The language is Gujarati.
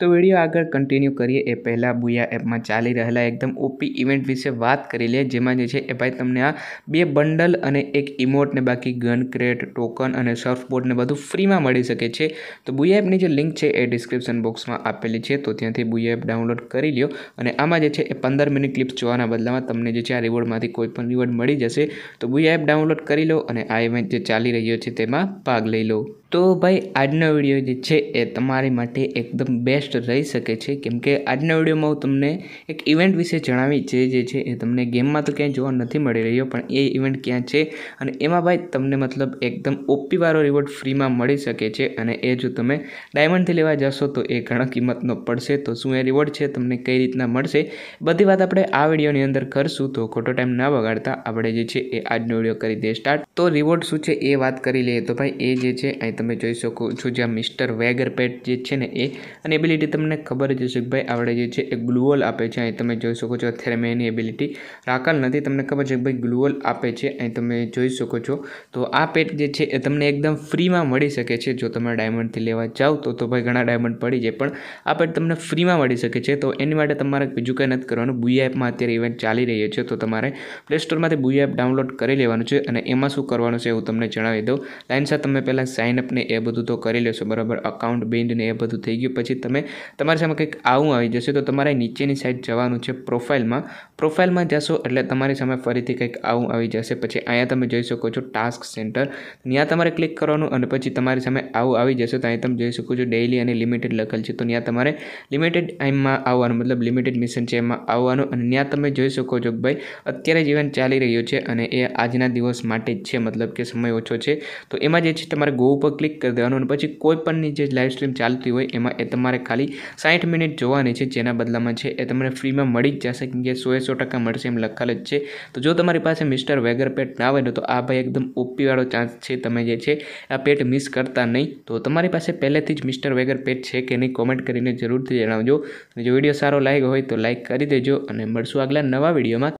તો વિડીયો આગળ કન્ટિન્યુ કરીએ એ પહેલાં બુયા એપમાં ચાલી રહેલા એકદમ ઓપી ઇવેન્ટ વિશે વાત કરી લે જેમાં જે છે એ ભાઈ તમને આ બે બંડલ અને એક ઇમોટ ને બાકી ગન ક્રેટ ટોકન અને સર્ફબોર્ડ ને બધું ફ્રીમાં મળી શકે છે તો બુયા એપની જે લિંક છે એ ડિસ્ક્રિપ્શન બોક્સમાં આપેલી છે તો ત્યાંથી બુયા એપ ડાઉનલોડ કરી લ્યો અને આમાં જે છે એ પંદર મિનિટ ક્લિપ્સ જોવાના બદલામાં તમને જે છે આ રિવોર્ડમાંથી કોઈ પણ રિવોર્ડ મળી જશે તો બુયા એપ ડાઉનલોડ કરી લો અને આ ઇવેન્ટ જે ચાલી રહ્યો છે તેમાં ભાગ લઈ લો તો ભાઈ આજનો વિડીયો જે છે એ તમારી માટે એકદમ બેસ્ટ રહી શકે છે કેમ કે આજના વિડીયોમાં હું તમને એક ઇવેન્ટ વિશે જણાવી છે જે છે એ તમને ગેમમાં તો ક્યાંય જોવા નથી મળી રહ્યો પણ એ ઇવેન્ટ ક્યાં છે અને એમાં ભાઈ તમને મતલબ એકદમ ઓપીવાળો રિવોર્ડ ફ્રીમાં મળી શકે છે અને એ જો તમે ડાયમંડથી લેવા જશો તો એ ઘણા કિંમતનો પડશે તો શું એ રિવોર્ડ છે તમને કઈ રીતના મળશે બધી વાત આપણે આ વિડીયોની અંદર કરશું તો ખોટો ટાઈમ ના બગાડતા આપણે જે છે એ આજનો વિડીયો કરી દઈએ સ્ટાર્ટ તો રિવોર્ડ શું છે એ વાત કરી લઈએ તો ભાઈ એ જે છે અહીં તમે જોઈ શકો છો જ્યાં મિસ્ટર વેગરપેટ જે છે ને એ અને એબિલિટી તમને ખબર જ હશે ભાઈ આવડે જે છે એ ગ્લુઅલ આપે છે અહીં તમે જોઈ શકો છો અત્યારે મેં એની એબિલિટી રાકાલ નથી તમને ખબર છે કે ભાઈ ગ્લુઅલ આપે છે અહીં તમે જોઈ શકો છો તો આ પેટ જે છે એ તમને એકદમ ફ્રીમાં મળી શકે છે જો તમે ડાયમંડથી લેવા જાઓ તો તો ભાઈ ઘણા ડાયમંડ પડી જાય પણ આ પેટ તમને ફ્રીમાં મળી શકે છે તો એની માટે તમારે બીજું કંઈ નથી કરવાનું બુયા એપમાં અત્યારે ઇવેન્ટ ચાલી રહી છે તો તમારે પ્લે સ્ટોરમાંથી બુયા એપ ડાઉનલોડ કરી લેવાનું છે અને એમાં શું કરવાનું છે એવું તમને જણાવી દઉં લાઇન સાથે તમે પહેલાં સાઇન અપ ને એ બધું તો કરી લેશો બરાબર અકાઉન્ટ બેન્ડ ને એ બધું થઈ ગયું પછી તમે તમારી સામે કંઈક આવું આવી જશે તો તમારે નીચેની સાઈડ જવાનું છે પ્રોફાઇલમાં પ્રોફાઇલમાં જશો એટલે તમારી સામે ફરીથી કંઈક આવું આવી જશે પછી અહીંયા તમે જોઈ શકો છો ટાસ્ક સેન્ટર ત્યાં તમારે ક્લિક કરવાનું અને પછી તમારી સામે આવું આવી જશે તો અહીં તમે જોઈ શકો છો ડેઇલી અને લિમિટેડ લખેલ છે તો ત્યાં તમારે લિમિટેડ એમાં આવવાનું મતલબ લિમિટેડ મિશન છે એમાં આવવાનું અને ત્યાં તમે જોઈ શકો છો કે ભાઈ અત્યારે જીવન ચાલી રહ્યું છે અને એ આજના દિવસ માટે જ છે મતલબ કે સમય ઓછો છે તો એમાં જે છે તમારે ગો ઉપર ક્લિક કરી દેવાનું અને પછી કોઈ જે લાઈવ સ્ટ્રીમ ચાલતી હોય એમાં એ તમારે ખાલી સાઠ મિનિટ જોવાની છે જેના બદલામાં છે એ તમને ફ્રીમાં મળી જ જશે કેમ કે સોએ સો ટકા મળશે એમ લખેલ જ છે તો જો તમારી પાસે મિસ્ટર વેગર પેટ ના આવે ને તો આ ભાઈ એકદમ ઓપીવાળો ચાન્સ છે તમે જે છે આ પેટ મિસ કરતા નહીં તો તમારી પાસે પહેલેથી જ મિસ્ટર વેગર પેટ છે કે નહીં કોમેન્ટ કરીને જરૂરથી જણાવજો જો વિડીયો સારો લાગ્યો હોય તો લાઇક કરી દેજો અને મળશું આગલા નવા વિડીયોમાં